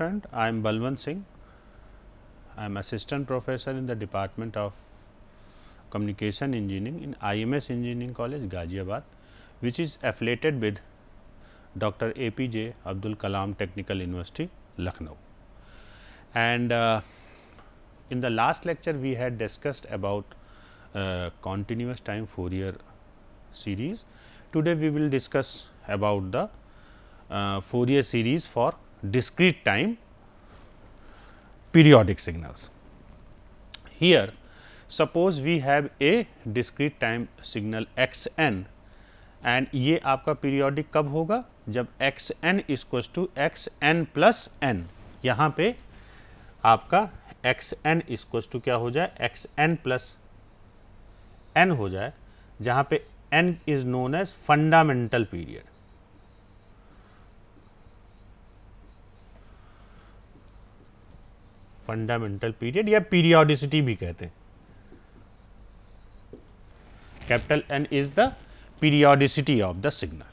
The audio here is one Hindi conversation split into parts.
friend, I am Balwan Singh. I am assistant professor in the Department of Communication Engineering in IMS Engineering College, Ghaziabad, which is affiliated with Dr. APJ Abdul Kalam Technical University, Lucknow. And uh, in the last lecture, we had discussed about uh, continuous time Fourier series. Today, we will discuss about the uh, Fourier series for discrete time periodic signals. Here suppose we have a discrete time signal x n and ये आपका periodic कब होगा जब x n is equals to X N plus N यहाँ पे आपका n is equals to क्या हो जाए x n plus n हो जाए जहाँ पे n is known as fundamental period. Fundamental period या पीरियोडिसिटी भी कहते हैं capital N is the periodicity of the signal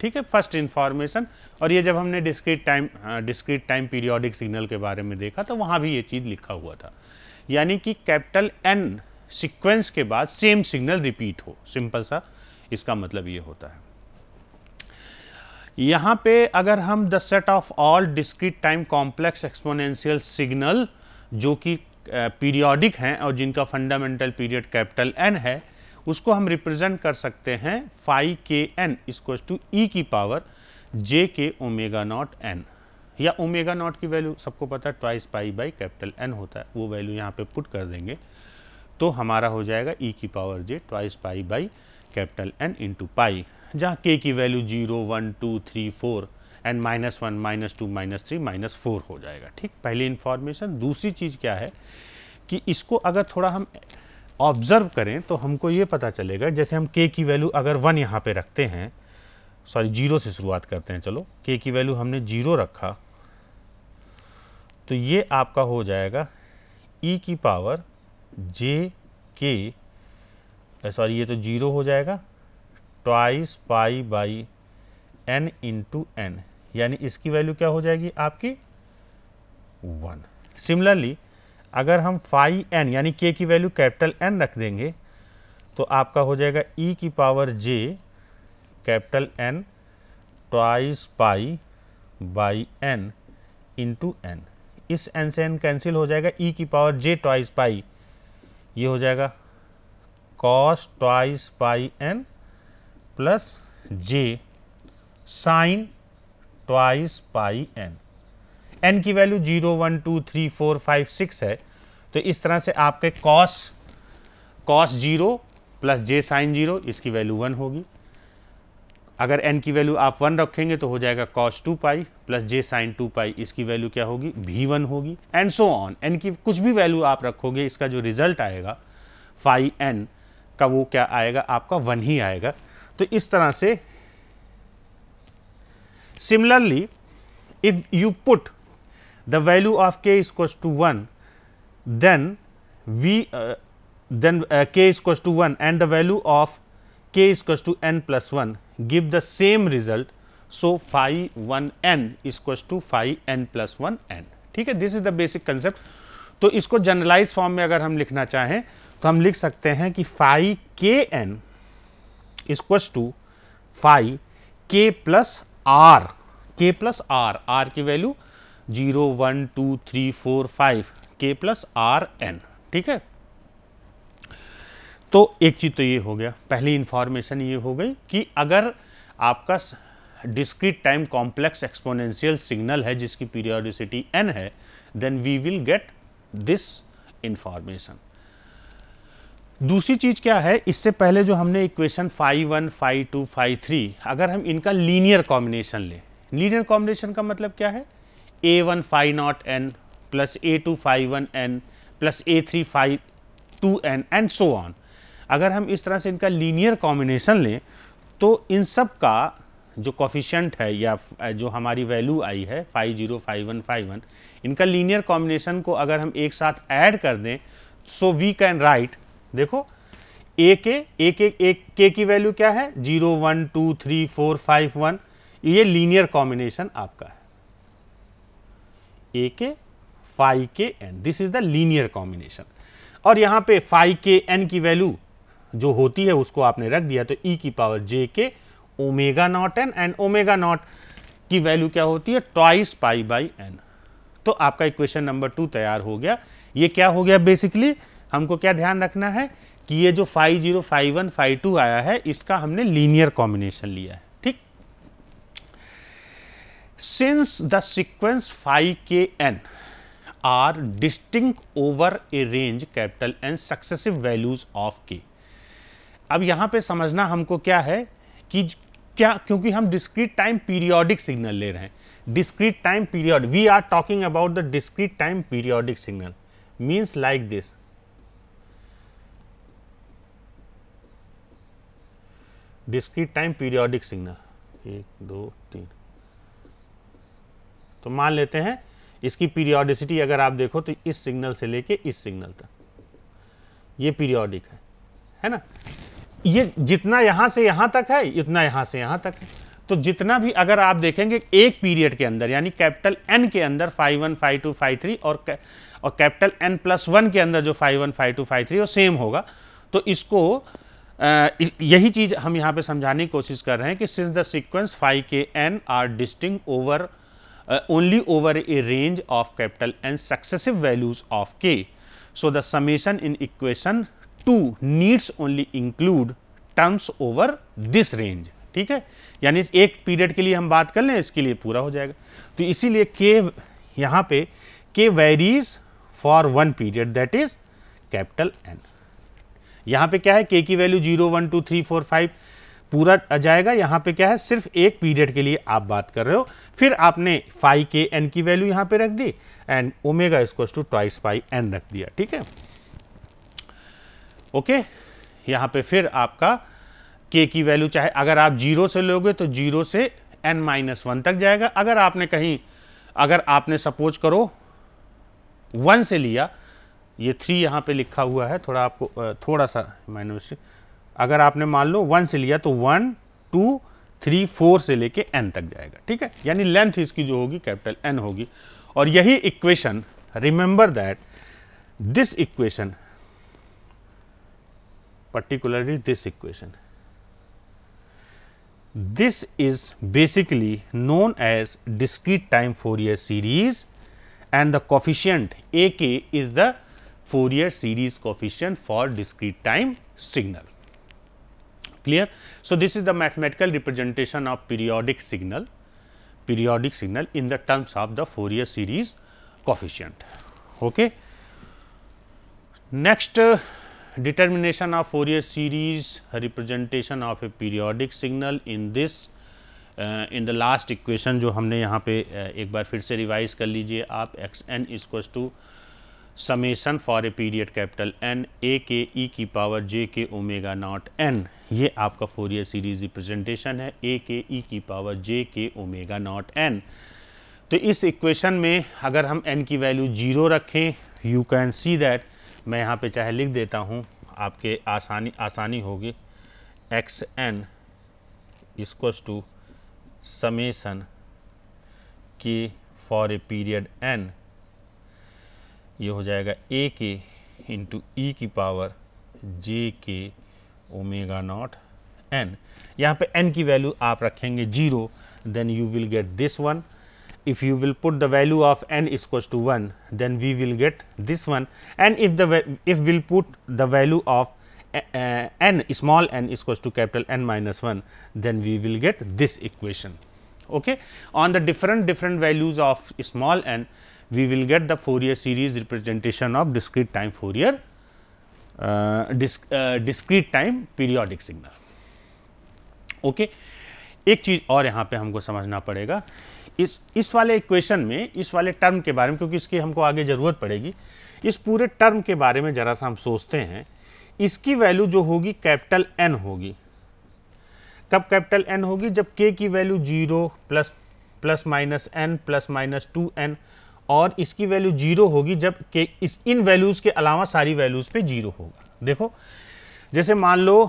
ठीक है फर्स्ट इंफॉर्मेशन और ये जब हमने discrete time discrete time periodic signal के बारे में देखा तो वहां भी ये चीज़ लिखा हुआ था यानी कि कैपिटल एन सीक्वेंस के बाद सेम सिग्नल रिपीट हो सिंपल सा इसका मतलब ये होता है यहाँ पे अगर हम the set of all discrete time complex exponential signal जो कि पीरियोडिक हैं और जिनका फंडामेंटल पीरियड कैपिटल एन है उसको हम रिप्रेजेंट कर सकते हैं फाइव के एन इसको टू ई की पावर जे के ओमेगा नॉट एन या ओमेगा नॉट की वैल्यू सबको पता है twice pi by capital N होता है वो वैल्यू यहाँ पे पुट कर देंगे तो हमारा हो जाएगा ई e की power J twice pi by capital N into pi जहाँ k की value zero one two three four and minus one minus two minus three minus four हो जाएगा ठीक पहली इन्फॉर्मेशन दूसरी चीज़ क्या है कि इसको अगर थोड़ा हम ऑब्ज़र्व करें तो हमको ये पता चलेगा जैसे हम k की वैल्यू अगर वन यहाँ पे रखते हैं सॉरी जीरो से शुरुआत करते हैं चलो k की वैल्यू हमने जीरो रखा तो ये आपका हो जाएगा e की पावर जे के सॉरी ये तो जीरो हो जाएगा twice pi by N into N यानी इसकी वैल्यू क्या हो जाएगी आपकी वन सिमिलरली अगर हम फाई एन यानी के की वैल्यू कैपिटल एन रख देंगे तो आपका हो जाएगा ई e की power J capital N twice pi by N into N इस एन से एन कैंसिल हो जाएगा ई e की पावर जे ट्वाइस पाई ये हो जाएगा cos twice pi N plus जे sine twice pi N N की value zero one two three four five six है तो इस तरह से आपके कॉस कॉस जीरो प्लस जे साइन जीरो इसकी वैल्यू वन होगी अगर n की वैल्यू आप वन रखेंगे तो हो जाएगा cos 2 पाई प्लस जे साइन टू पाई इसकी वैल्यू क्या होगी भी वन होगी एंड सो ऑन n की कुछ भी वैल्यू आप रखोगे इसका जो रिजल्ट आएगा फाइव एन का वो क्या आएगा आपका वन ही आएगा तो इस तरह से similarly if you put the value of के इजक्वस to one then we then के इजक्वस to one and the value of के इजक्वस to N plus one give the same result so five one N इजक्वस to five N plus one N ठीक है this is the basic concept तो इसको जनरलाइज फॉर्म में अगर हम लिखना चाहें तो हम लिख सकते हैं कि फाइव के एन इक्वस टू फाइव के plus R K plus are R की value zero one two three four five के प्लस आर एन ठीक है तो एक चीज़ तो ये हो गया पहली इंफॉर्मेशन ये हो गई कि अगर आपका discrete time complex exponential signal है जिसकी पीरियोडिसिटी एन है then we will get this information दूसरी चीज़ क्या है इससे पहले जो हमने equation five one five two five three अगर हम इनका लीनियर कॉम्बिनेशन लें लीनियर कॉम्बिनेशन का मतलब क्या है A one five naught N plus A two five one N plus A three five two N and so on अगर हम इस तरह से इनका लीनियर कॉम्बिनेशन लें तो इन सब का जो कॉफिशेंट है या जो हमारी वैल्यू आई है five zero five one five one इनका लीनियर कॉम्बिनेशन को अगर हम एक साथ ऐड कर दें सो वी कैन राइट देखो ए के एक एक एक के की वैल्यू क्या है zero one two three four five one ये लीनियर कॉम्बिनेशन आपका है ए के फाइव के N this is the linear combination और यहां पे फाइव के एन की वैल्यू जो होती है उसको आपने रख दिया तो ई e की पावर जे के omega naught N and omega naught की वैल्यू क्या होती है ट्वाइस पाई बाई एन तो आपका इक्वेशन नंबर टू तैयार हो गया ये क्या हो गया बेसिकली हमको क्या ध्यान रखना है कि ये जो five zero five one five two आया है इसका हमने लीनियर कॉम्बिनेशन लिया है ठीक सिंस द सिक्वेंस फाइव के N are distinct over a range capital and successive values of K अब यहां पे समझना हमको क्या है कि क्या क्योंकि हम डिस्क्रीट टाइम पीरियोडिक सिग्नल ले रहे हैं discrete time period we are talking about the discrete time periodic signal means like this discrete time periodic signal एक दो तीन तो मान लेते हैं इसकी पीरियोडिसिटी अगर आप देखो तो इस सिग्नल से लेके इस सिग्नल तक ये पीरियोडिक है है ना ये जितना यहां से यहां तक है इतना यहां से यहां तक है तो जितना भी अगर आप देखेंगे एक पीरियड के अंदर यानी कैपिटल एन के अंदर five one five two five three और और कैपिटल एन प्लस वन के अंदर जो five one five two five three वो सेम होगा तो इसको यही चीज़ हम यहाँ पे समझाने की कोशिश कर रहे हैं कि सिंस द सीक्वेंस फाइव के N are distinct over only over a range of capital N successive values of K so the summation in equation two needs only include terms over this range ठीक है यानी एक पीरियड के लिए हम बात कर लें इसके लिए पूरा हो जाएगा तो इसीलिए के यहाँ पे K varies for one period that is capital N यहाँ पे क्या है के की value zero one two three four five पूरा आ जाएगा यहाँ पे क्या है सिर्फ एक पीरियड के लिए आप बात कर रहे हो फिर आपने फाइव के एन की वैल्यू यहाँ पे रख दी and omega equals to twice five N रख दिया ठीक है ओके यहाँ पे फिर आपका के की वैल्यू चाहे अगर आप जीरो से लोगे तो जीरो से एन माइनस वन तक जाएगा अगर आपने कहीं अगर आपने सपोज करो वन से लिया ये थ्री यहाँ पे लिखा हुआ है थोड़ा आपको थोड़ा सा मिस्टेक अगर आपने मान लो वन से लिया तो वन टू थ्री फोर से लेके एन तक जाएगा ठीक है यानी लेंथ इसकी जो होगी कैपिटल एन होगी और यही equation remember that this equation particularly this equation this is basically known as discrete time Fourier series and the coefficient A K is the Fourier series coefficient for discrete time signal. Clear? So, this is the mathematical representation of periodic signal, periodic signal in the terms of the Fourier series coefficient. Okay. Next, uh, determination of Fourier series representation of a periodic signal in this in the last equation जो हमने यहाँ पे uh, एक बार फिर से रिवाइज कर लीजिए आप एक्स एन इजक्वस to summation for a period capital N ए के ई की पावर जे के ओमेगा नॉट एन ये आपका फोरियर सीरीज रिप्रेजेंटेशन है ए के ई की पावर जे के ओमेगा नॉट एन तो इस इक्वेशन में अगर हम एन की वैल्यू जीरो रखें यू कैन सी दैट मैं यहाँ पे चाहे लिख देता हूँ आपके आसानी आसानी होगी एक्स एन इसक्वस to summation K for a period N ये हो जाएगा ए के इंटू ई की पावर जे के ओमेगा नॉट एन यहाँ पे एन की वैल्यू आप रखेंगे zero then you will get this one if you will put the value of N इज्कव to one then we will get this one and if the if will put the value of N small N इज्कव to capital N minus one then we will get this equation okay on the different different values of small N we will get the Fourier series representation of discrete time Fourier uh, disc, uh, discrete time periodic signal okay एक चीज और यहां पे हमको समझना पड़ेगा इस इस वाले इक्वेशन में इस वाले टर्म के बारे में क्योंकि इसकी हमको आगे ज़रूरत पड़ेगी इस पूरे टर्म के बारे में ज़रा सा हम सोचते हैं इसकी वैल्यू जो होगी कैपिटल एन होगी कब कैपिटल एन होगी जब के की value zero plus plus minus N plus minus two N और इसकी वैल्यू जीरो होगी जब के इस इन वैल्यूज़ के अलावा सारी वैल्यूज़ पे जीरो होगा देखो जैसे मान लो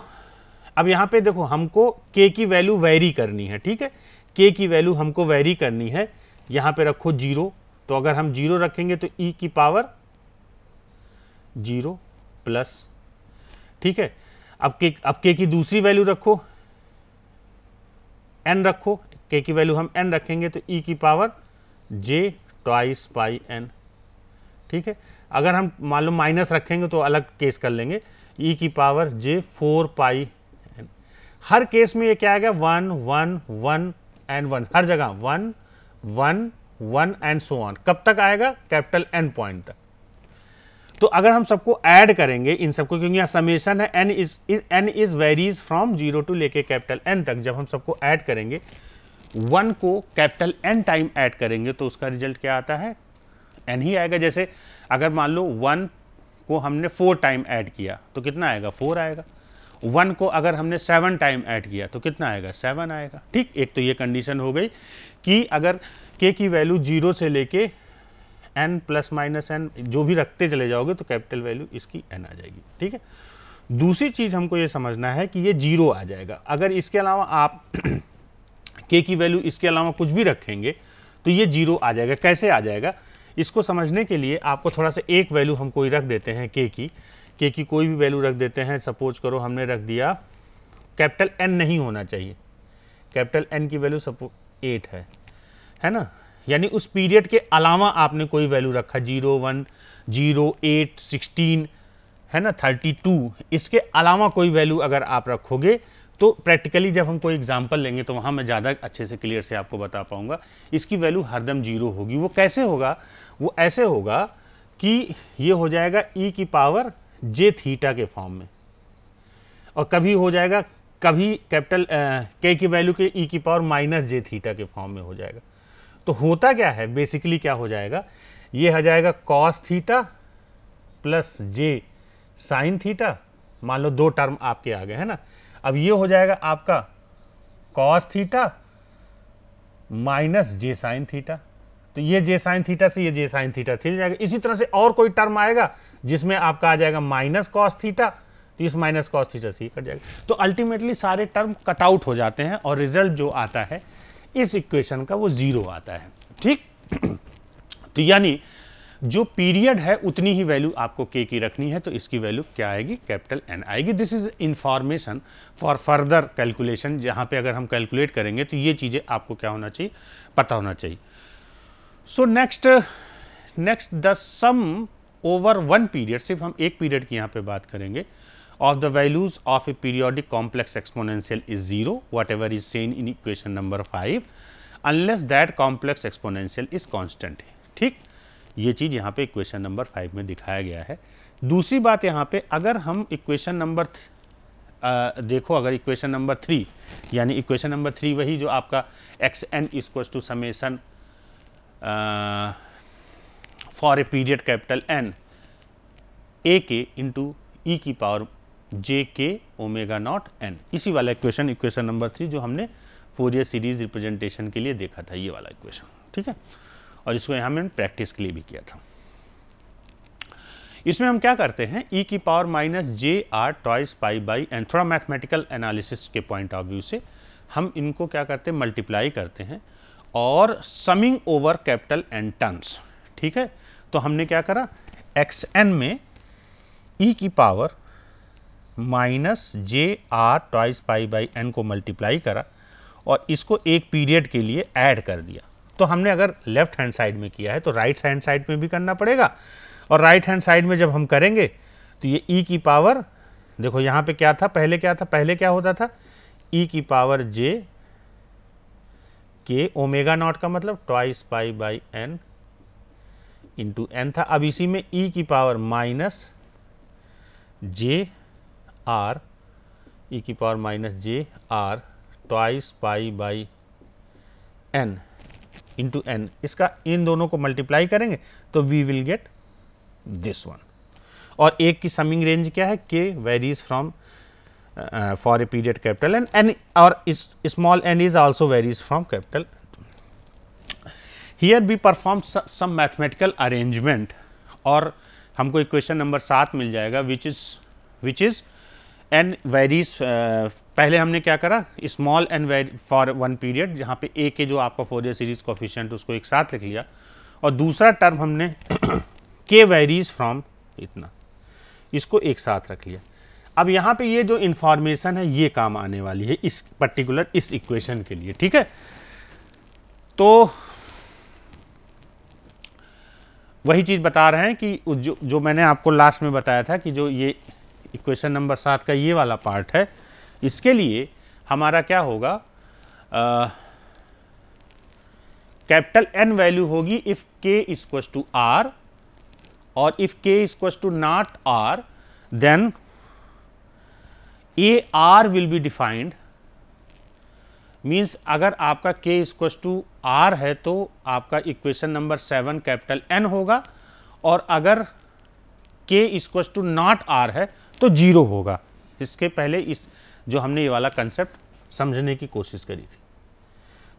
अब यहाँ पे देखो हमको के की वैल्यू वेरी करनी है ठीक है के की वैल्यू हमको वैरी करनी है यहाँ पे रखो जीरो तो अगर हम जीरो रखेंगे तो ई e की पावर जीरो प्लस ठीक है अब के अब के की दूसरी वैल्यू रखो एन रखो के की वैल्यू हम एन रखेंगे तो ई e की power J twice pi N ठीक है अगर हम मान लो माइनस रखेंगे तो अलग केस कर लेंगे ई e की power J four pi N हर केस में ये क्या आएगा one one one and one हर जगह one one one and so on कब तक आएगा कैपिटल एन पॉइंट तक तो अगर हम सबको ऐड करेंगे इन सबको क्योंकि यहाँ समेशन है N is N is varies from zero to लेके कैपिटल एन तक जब हम सबको ऐड करेंगे वन को कैपिटल एन टाइम ऐड करेंगे तो उसका रिजल्ट क्या आता है एन ही आएगा जैसे अगर मान लो वन को हमने फोर टाइम ऐड किया तो कितना आएगा फोर आएगा वन को अगर हमने सेवन टाइम ऐड किया तो कितना आएगा सेवन आएगा ठीक एक तो ये कंडीशन हो गई कि अगर के की वैल्यू जीरो से लेके एन प्लस माइनस एन जो भी रखते चले जाओगे तो कैपिटल वैल्यू इसकी एन आ जाएगी ठीक है दूसरी चीज़ हमको ये समझना है कि ये जीरो आ जाएगा अगर इसके अलावा आप के की वैल्यू इसके अलावा कुछ भी रखेंगे तो ये जीरो आ जाएगा कैसे आ जाएगा इसको समझने के लिए आपको थोड़ा सा एक वैल्यू हम कोई रख देते हैं के की के की कोई भी वैल्यू रख देते हैं सपोज करो हमने रख दिया कैपिटल एन नहीं होना चाहिए कैपिटल एन की वैल्यू सपो एट है है ना यानी उस पीरियड के अलावा आपने कोई वैल्यू रखा zero one zero eight sixteen है ना थर्टी टू इसके अलावा कोई वैल्यू अगर आप रखोगे तो प्रैक्टिकली जब हम कोई एग्जाम्पल लेंगे तो वहाँ मैं ज़्यादा अच्छे से क्लियर से आपको बता पाऊँगा इसकी वैल्यू हरदम जीरो होगी वो कैसे होगा वो ऐसे होगा कि ये हो जाएगा ई e की पावर जे थीटा के फॉर्म में और कभी हो जाएगा कभी कैपिटल के की वैल्यू के ई e की पावर माइनस जे थीटा के फॉर्म में हो जाएगा तो होता क्या है बेसिकली क्या हो जाएगा ये हो जाएगा कॉस थीटा प्लस जे साइन थीटा मान लो दो टर्म आपके आ गए है ना अब ये हो जाएगा आपका cos theta minus j sine theta तो ये जे साइन थीटा से ये जे साइन थीटा थी जाएगा इसी तरह से और कोई टर्म आएगा जिसमें आपका आ जाएगा माइनस कॉस थीटा तो इस माइनस कॉस थीटा से ये कट जाएगा तो अल्टीमेटली सारे टर्म कट आउट हो जाते हैं और रिजल्ट जो आता है इस इक्वेशन का वो जीरो आता है ठीक तो यानी जो पीरियड है उतनी ही वैल्यू आपको के की रखनी है तो इसकी वैल्यू क्या आएगी कैपिटल एन आएगी this is information for further calculation जहां पे अगर हम कैलकुलेट करेंगे तो ये चीज़ें आपको क्या होना चाहिए पता होना चाहिए so next next the sum over one period सिर्फ हम एक पीरियड की यहाँ पे बात करेंगे of the values of a periodic complex exponential is zero whatever is seen in equation number five unless that complex exponential is constant ठीक ये चीज़ यहाँ पे इक्वेशन नंबर फाइव में दिखाया गया है दूसरी बात यहाँ पे अगर हम इक्वेशन नंबर देखो अगर इक्वेशन नंबर थ्री यानी इक्वेशन नंबर थ्री वही जो आपका एक्स एन इक्व to summation for a period capital N A k into e e की पावर जे के ओमेगा नॉट एन इसी वाला इक्वेशन इक्वेशन नंबर थ्री जो हमने फोरियर सीरीज रिप्रेजेंटेशन के लिए देखा था ये वाला इक्वेशन ठीक है और इसको यहाँ मैंने प्रैक्टिस के लिए भी किया था इसमें हम क्या करते हैं e की power minus j r twice pi by N थोड़ा मैथमेटिकल एनालिसिस के पॉइंट ऑफ व्यू से हम इनको क्या करते हैं मल्टीप्लाई करते हैं और summing over capital N terms ठीक है तो हमने क्या करा एक्स एन में ई e की power minus j r twice pi by n को मल्टीप्लाई करा और इसको एक पीरियड के लिए ऐड कर दिया तो हमने अगर लेफ्ट हैंड साइड में किया है तो राइट हैंड साइड में भी करना पड़ेगा और राइट हैंड साइड में जब हम करेंगे तो ये ई e की पावर देखो यहाँ पे क्या था पहले क्या था पहले क्या होता था ई e की पावर जे के ओमेगा नॉट का मतलब twice pi by N into n था अब इसी में ई e की power minus j r e की power minus j r twice pi by N into n इसका इन दोनों को मल्टीप्लाई करेंगे तो we will get this one और एक की समिंग रेंज क्या है k varies from for a period capital N n और small n is also varies from capital here B perform some mathematical arrangement और हमको इक्वेशन नंबर सात मिल जाएगा which is which is n varies पहले हमने क्या करा small n for one period जहाँ पे ए के जो आपका फोर सीरीज कोफिशियंट उसको एक साथ लिख लिया और दूसरा टर्म हमने के वेरीज फ्रॉम इतना इसको एक साथ रख लिया अब यहाँ पे ये जो इन्फॉर्मेशन है ये काम आने वाली है इस पर्टिकुलर इस इक्वेशन के लिए ठीक है तो वही चीज़ बता रहे हैं कि जो जो मैंने आपको लास्ट में बताया था कि जो ये इक्वेशन नंबर सात का ये वाला पार्ट है इसके लिए हमारा क्या होगा कैपिटल एन वैल्यू होगी if k equals to r और if k equals to not r then a r will be defined means अगर आपका के इक्वस टू आर है तो आपका equation number seven capital N होगा और अगर के इक्वस टू नॉट आर है तो जीरो होगा इसके पहले इस जो हमने ये वाला कंसेप्ट समझने की कोशिश करी थी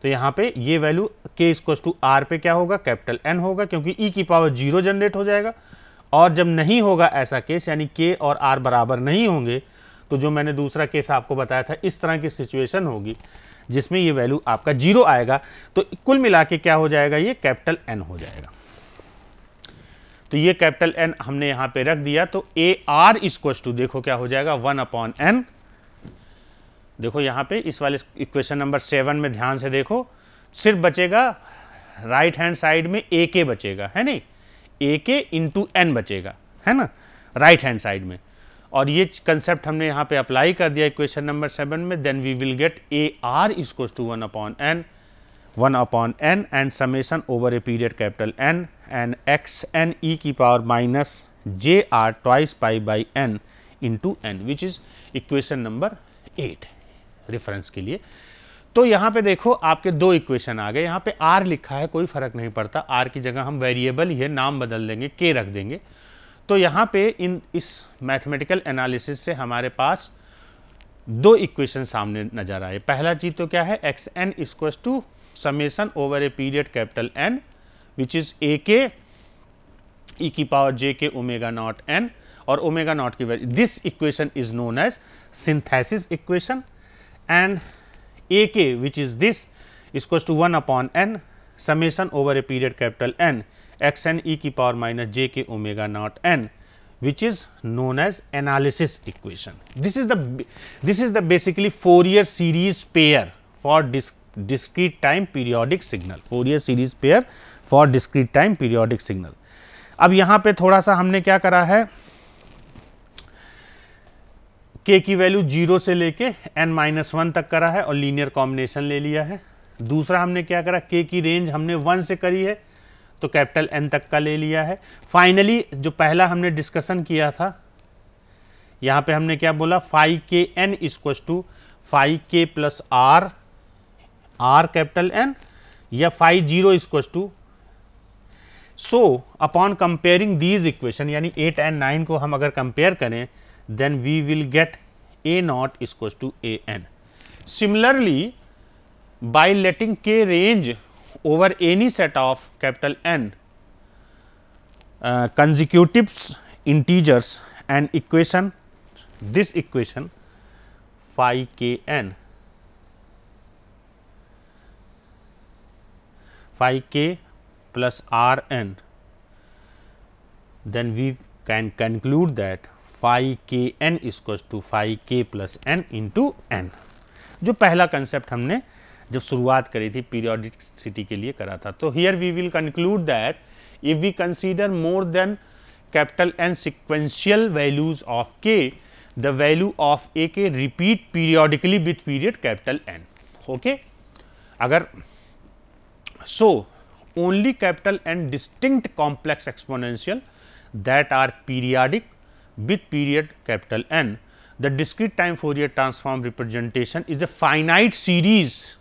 तो यहाँ पे ये वैल्यू के इक्वस टू आर पे क्या होगा कैपिटल एन होगा क्योंकि ई e की पावर जीरो जनरेट हो जाएगा और जब नहीं होगा ऐसा केस यानी के और आर बराबर नहीं होंगे तो जो मैंने दूसरा केस आपको बताया था इस तरह की सिचुएशन होगी जिसमें ये वैल्यू आपका जीरो आएगा तो कुल मिला के क्या हो जाएगा ये कैपिटल एन हो जाएगा तो ये कैपिटल एन हमने यहाँ पे रख दिया तो ए आर इक्वस टू देखो क्या हो जाएगा वन अपॉन एन देखो यहाँ पे इस वाले इक्वेशन नंबर सेवन में ध्यान से देखो सिर्फ बचेगा राइट हैंड साइड में ए के बचेगा है नहीं ए के इंटू एन बचेगा है ना राइट हैंड साइड में और ये कंसेप्ट हमने यहाँ पे अप्लाई कर दिया इक्वेशन नंबर सेवन में then we will get a r इसकोज to one upon n one upon n and summation over a period capital N and x n e की power minus j r twice pi by N into n which is equation number eight reference के लिए तो यहाँ पे देखो आपके दो इक्वेशन आ गए यहाँ पे आर लिखा है कोई फर्क नहीं पड़ता आर की जगह हम वेरिएबल ये नाम बदल देंगे के रख देंगे तो यहाँ पे इन इस मैथमेटिकल एनालिसिस से हमारे पास दो इक्वेशन सामने नजर आए पहला चीज तो क्या है एक्स एन इक्व to summation over a period capital N which is a के ई की पावर जे के ओमेगा नॉट एन और ओमेगा नॉट की value this equation is known as synthesis equation and a k which is this is equals to 1 upon n summation over a period capital N x n e ki power minus j k omega naught n which is known as analysis equation. This is the this is the basically Fourier series pair for disc, discrete time periodic signal Fourier series pair for discrete time periodic signal. ab yahan pe thoda sa humne kya kara hai के की वैल्यू जीरो से लेके एन माइनस वन तक करा है और लीनियर कॉम्बिनेशन ले लिया है दूसरा हमने क्या करा के की रेंज हमने वन से करी है तो कैपिटल एन तक का ले लिया है फाइनली जो पहला हमने डिस्कशन किया था यहाँ पे हमने क्या बोला फाइव के एन इक्वस टू फाइव के plus are r capital N या five zero equals to so upon comparing these equation यानी एट एंड नाइन को हम अगर कंपेयर करें then we will get a naught is equals to a n. Similarly, by letting k range over any set of capital N uh, consecutive integers and equation this equation phi k n phi k plus r n then we can conclude that five के एन इज्कवस टू फाइव के प्लस एन इंटू एन जो पहला कंसेप्ट हमने जब शुरुआत करी थी पीरियोडिसिटी के लिए करा था तो here we will conclude that if we consider more than capital N sequential values of k the value of a k repeat periodically with period capital N okay अगर so only capital N distinct complex exponential that are periodic with period capital N. The discrete time Fourier transform representation is a finite series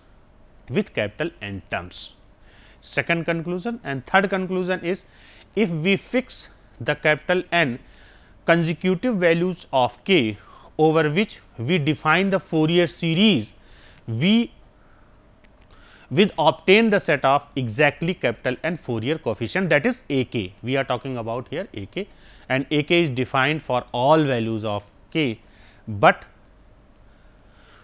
with capital N terms. Second conclusion and third conclusion is if we fix the capital N consecutive values of k over which we define the Fourier series, we with obtain the set of exactly capital N Fourier coefficient that is a k. We are talking about here a k and A k is defined for all values of k, but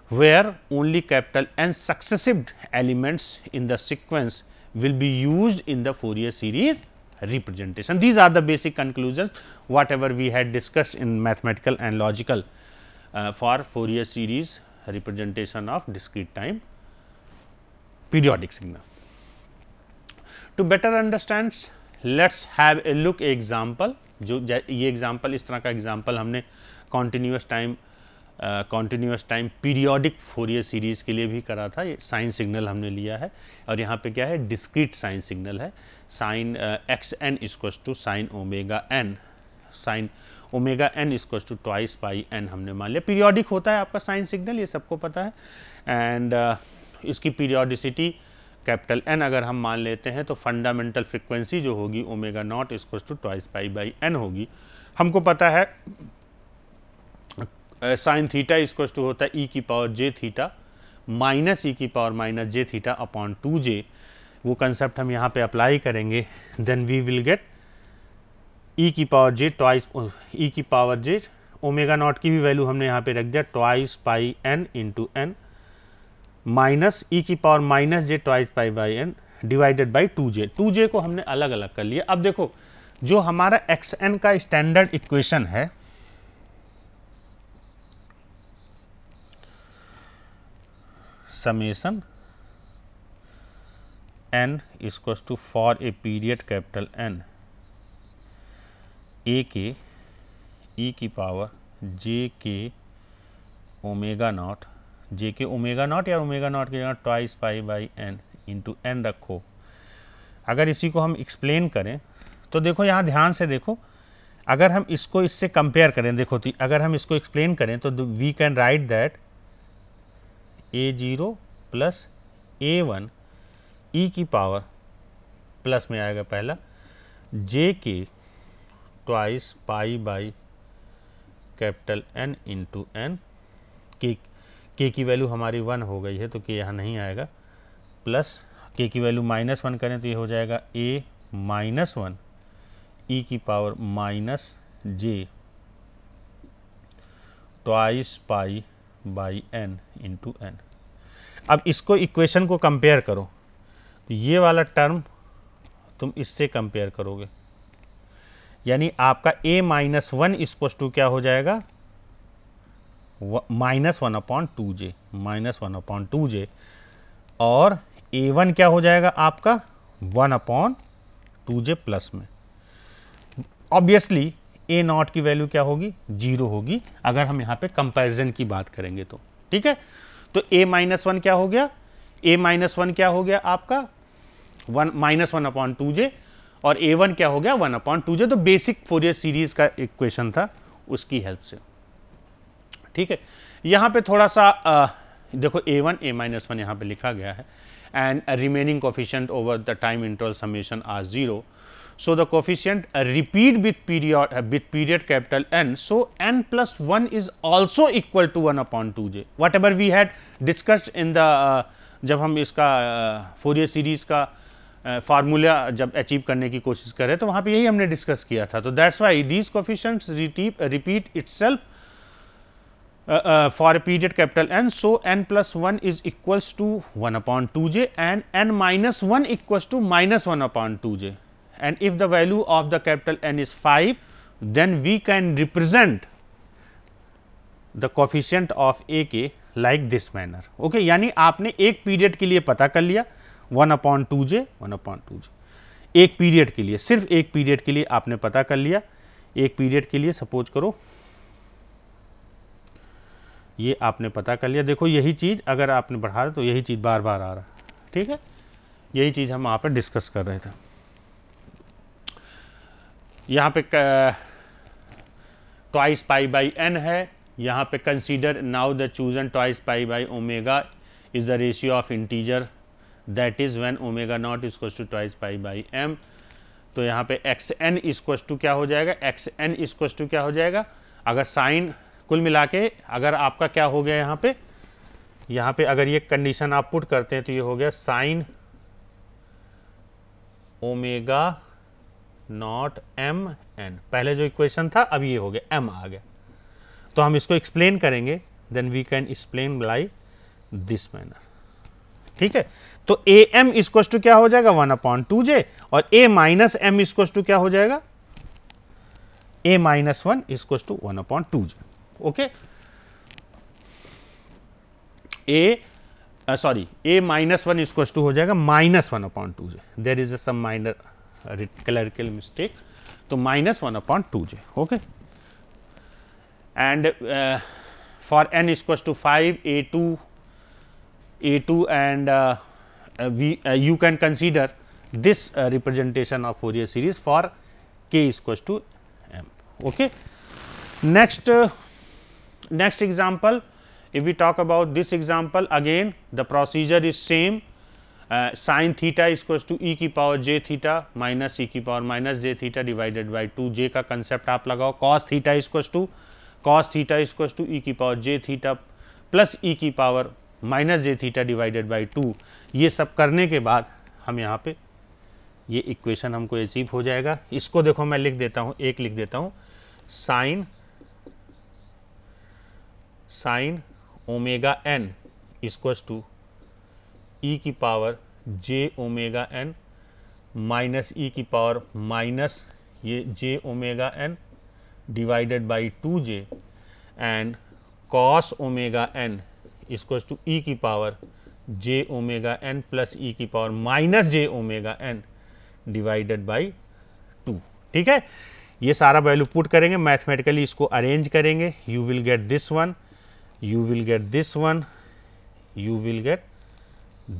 where only capital n successive elements in the sequence will be used in the Fourier series representation. These are the basic conclusions whatever we had discussed in mathematical and logical uh, for Fourier series representation of discrete time periodic signal. To better understand let's have a look example जो ये एग्जाम्पल इस तरह का एग्जाम्पल हमने continuous time continuous time periodic Fourier series के लिए भी करा था ये साइन सिग्नल हमने लिया है और यहाँ पे क्या है डिस्क्रीट साइन सिग्नल है साइन एक्स एन इजक्वस to sign omega N sign omega N इजक्वस टू ट्वाइस बाई एन हमने मान लिया पीरियोडिक होता है आपका साइन सिग्नल ये सबको पता है एंड uh, इसकी पीरियोडिसिटी uh, कैपिटल एन अगर हम मान लेते हैं तो फंडामेंटल फ्रिक्वेंसी जो होगी ओमेगा नॉट इसको to twice pi by n होगी हमको पता है साइन थीटा इसको टू होता है ई e की पावर जे थीटा माइनस ई की पावर माइनस जे थीटा अपॉन टू जे वो कंसेप्ट हम यहाँ पे अप्लाई करेंगे then we will get e की पावर जे ट्वाइस ई की पावर जे ओमेगा नॉट की भी वैल्यू हमने यहाँ पे रख दिया twice pi n into n minus e e की power minus j twice pi by n divided by two j two j को हमने अलग अलग कर लिया अब देखो जो हमारा एक्स एन का स्टैंडर्ड इक्वेशन है समेसन एन इजक्वस to for a period capital N ए के ई की पावर जे के ओमेगा नॉट जे के ओमेगा नॉट या ओमेगा नॉट की जगह twice pi by N into n रखो अगर इसी को हम एक्सप्लेन करें तो देखो यहाँ ध्यान से देखो अगर हम इसको इससे कंपेयर करें देखो तो अगर हम इसको एक्सप्लेन करें तो we can write that a zero plus a one e की पावर प्लस में आएगा पहला j k twice pi by capital N into n के के की वैल्यू हमारी वन हो गई है तो के यहाँ नहीं आएगा प्लस के की वैल्यू माइनस वन करें तो ये हो जाएगा ए माइनस वन ई की power minus j twice pi by N into n अब इसको इक्वेशन को कंपेयर करो तो ये वाला टर्म तुम इससे कंपेयर करोगे यानी आपका a minus one is to क्या हो जाएगा minus one upon two j minus one upon two j और ए वन क्या हो जाएगा आपका one upon two j plus में ऑब्वियसली ए नॉट की वैल्यू क्या होगी जीरो होगी अगर हम यहां पे कंपैरिजन की बात करेंगे तो ठीक है तो ए माइनस वन क्या हो गया ए माइनस वन क्या हो गया आपका one minus one upon two j और ए वन क्या हो गया वन अपॉन टू जे तो बेसिक फोरियर सीरीज का इक्वेशन था उसकी हेल्प से ठीक है यहाँ पे थोड़ा सा आ, देखो a one a minus one यहाँ पर लिखा गया है and remaining coefficient over the time interval summation are zero so the coefficient repeat with period with period capital N so n plus one is also equal to one upon two j whatever we had discussed in the uh, जब हम इसका फोरियर सीरीज का फार्मूला जब अचीव करने की कोशिश करें तो वहाँ पे यही हमने डिस्कस किया था तो that's why these coefficient repeat itself uh, uh, for a period capital N. So, n plus 1 is equals to 1 upon 2 j and n minus 1 equals to minus 1 upon 2 j and if the value of the capital N is 5, then we can represent the coefficient of a k like this manner. Okay, यानी आपने एक पीरियड के लिए पता कर लिया 1 upon two j one upon two j एक पीरियड के लिए सिर्फ एक पीरियड के लिए आपने पता कर लिया एक पीरियड के लिए सपोज करो ये आपने पता कर लिया देखो यही चीज़ अगर आपने बढ़ा रहा तो यही चीज़ बार बार आ रहा है ठीक है यही चीज़ हम वहाँ पर डिस्कस कर रहे थे यहाँ पे ट्वाइस पाई बाई एन है यहाँ पे consider now the chosen twice pi by omega is the ratio of integer that is when omega naught is to twice pi by m तो यहाँ पे एक्स एन इज टू क्या हो जाएगा एक्स एन इज टू क्या हो जाएगा अगर साइन कुल मिला के अगर आपका क्या हो गया यहाँ पे यहाँ पे अगर ये कंडीशन आप पुट करते हैं तो ये हो गया sine omega naught m n पहले जो इक्वेशन था अब ये हो गया एम आ गया तो हम इसको एक्सप्लेन करेंगे then we can explain by this manner ठीक है तो ए एम इक्वस टू क्या हो जाएगा वन अपॉन टू जे और a minus m equals to क्या हो जाएगा a minus one equals to one upon two j okay a sorry a minus one इसको टू हो जाएगा minus one upon two j there is minor clerical mistake तो minus one upon two j okay and for n इसक्वस to five a two a two and we you can consider this representation of Fourier series for के इसक्वस to m okay next Next example, if we talk about this example again the procedure is same uh, sin theta is equals to e ki power j theta minus e ki power minus j theta divided by 2 j ka concept aap lagao cos theta is equals to cos theta is equals to e ki power j theta plus e ki power minus j theta divided by 2 ये सब करने के बाद हम यहाँ पे ये इक्वेशन हमको अचीव हो जाएगा इसको देखो मैं लिख देता हूँ एक लिख देता हूँ साइन साइन ओमेगा एन इसक्वस टू ई की power j omega n minus e की पावर माइनस ये j omega n divided by two j and cos omega n इसक्वस टू ई की power j omega n plus e की power minus j omega n divided by two ठीक है ये सारा वैल्यू पुट करेंगे मैथमेटिकली इसको अरेंज करेंगे you will get this one you will get this one, you will get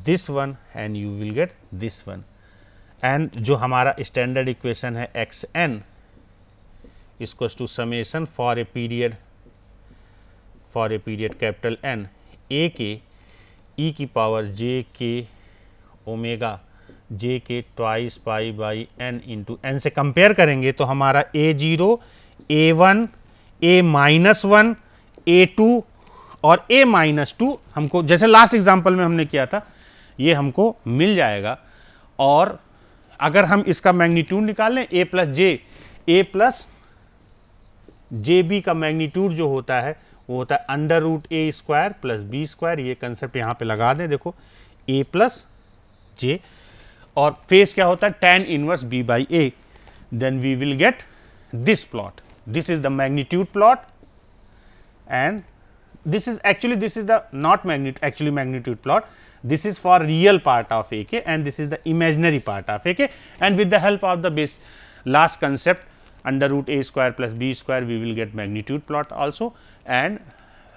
this one and you will get this one. And जो हमारा स्टैंडर्ड इक्वेशन है एक्स एन इसको to summation for a period for a period capital N ए के ई e की पावर जे के omega j k twice pi by N into n से कंपेयर करेंगे तो हमारा a zero a one a minus one a two और a माइनस टू हमको जैसे लास्ट एग्जाम्पल में हमने किया था ये हमको मिल जाएगा और अगर हम इसका मैग्नीट्यूड निकाल लें A plus J A plus J B का मैग्नीट्यूड जो होता है वो होता है under root A square plus B square ये कंसेप्ट यहाँ पे लगा दें देखो ए प्लस जे और फेस क्या होता है tan inverse B by A then we will get this plot this is the magnitude plot and this is actually this is the not magnitude actually magnitude plot this is for real part of ak and this is the imaginary part of ak and with the help of the base last concept under root a square plus b square we will get magnitude plot also and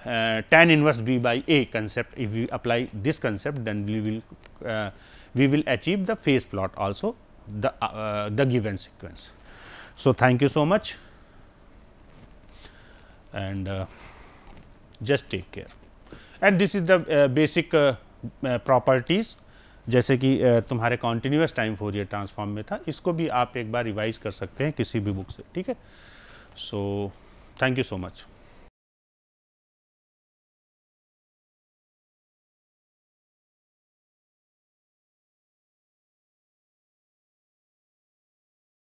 uh, tan inverse b by a concept if we apply this concept then we will uh, we will achieve the phase plot also the uh, the given sequence so thank you so much and uh, just take care and this is the uh, basic uh, uh properties जैसे कि uh, तुम्हारे कॉन्टिन्यूस टाइम ईयर ट्रांसफॉर्म में था इसको भी आप एक बार रिवाइज कर सकते हैं किसी भी बुक से ठीक है so thank you so much